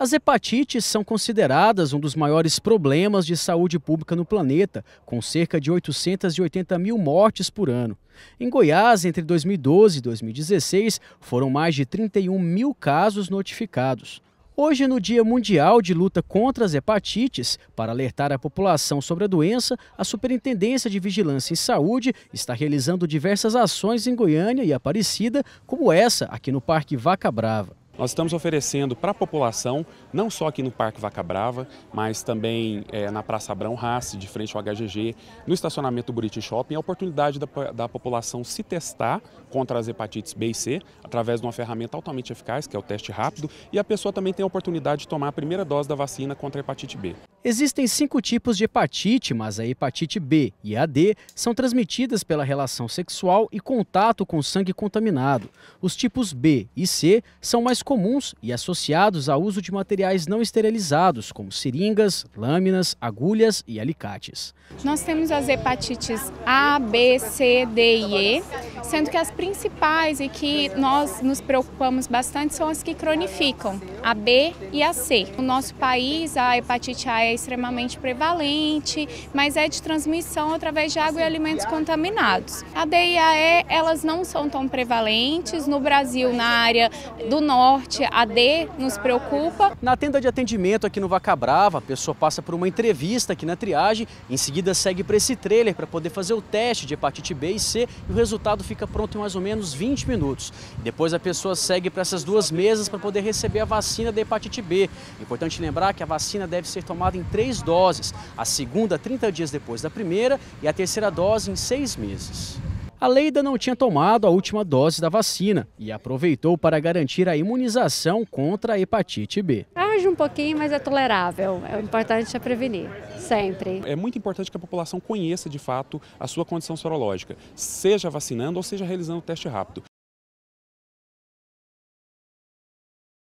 As hepatites são consideradas um dos maiores problemas de saúde pública no planeta, com cerca de 880 mil mortes por ano. Em Goiás, entre 2012 e 2016, foram mais de 31 mil casos notificados. Hoje, é no Dia Mundial de Luta contra as Hepatites, para alertar a população sobre a doença, a Superintendência de Vigilância em Saúde está realizando diversas ações em Goiânia e Aparecida, como essa aqui no Parque Vaca Brava. Nós estamos oferecendo para a população, não só aqui no Parque Vaca Brava, mas também é, na Praça Abrão Rassi, de frente ao HGG, no estacionamento do Buriti Shopping, a oportunidade da, da população se testar contra as hepatites B e C, através de uma ferramenta altamente eficaz, que é o teste rápido, e a pessoa também tem a oportunidade de tomar a primeira dose da vacina contra a hepatite B. Existem cinco tipos de hepatite, mas a hepatite B e a D são transmitidas pela relação sexual e contato com sangue contaminado. Os tipos B e C são mais comuns e associados ao uso de materiais não esterilizados, como seringas, lâminas, agulhas e alicates. Nós temos as hepatites A, B, C, D e E sendo que as principais e que nós nos preocupamos bastante são as que cronificam, a B e a C. No nosso país, a hepatite A é extremamente prevalente, mas é de transmissão através de água e alimentos contaminados. A D e a E, elas não são tão prevalentes. No Brasil, na área do norte, a D nos preocupa. Na tenda de atendimento aqui no Vaca Brava, a pessoa passa por uma entrevista aqui na triagem, em seguida segue para esse trailer para poder fazer o teste de hepatite B e C e o resultado fica pronto em mais ou menos 20 minutos. Depois a pessoa segue para essas duas mesas para poder receber a vacina da hepatite B. Importante lembrar que a vacina deve ser tomada em três doses: a segunda 30 dias depois da primeira e a terceira dose em seis meses. A Leida não tinha tomado a última dose da vacina e aproveitou para garantir a imunização contra a hepatite B. Arde um pouquinho, mas é tolerável. É importante é prevenir, sempre. É muito importante que a população conheça de fato a sua condição sorológica, seja vacinando ou seja realizando o teste rápido.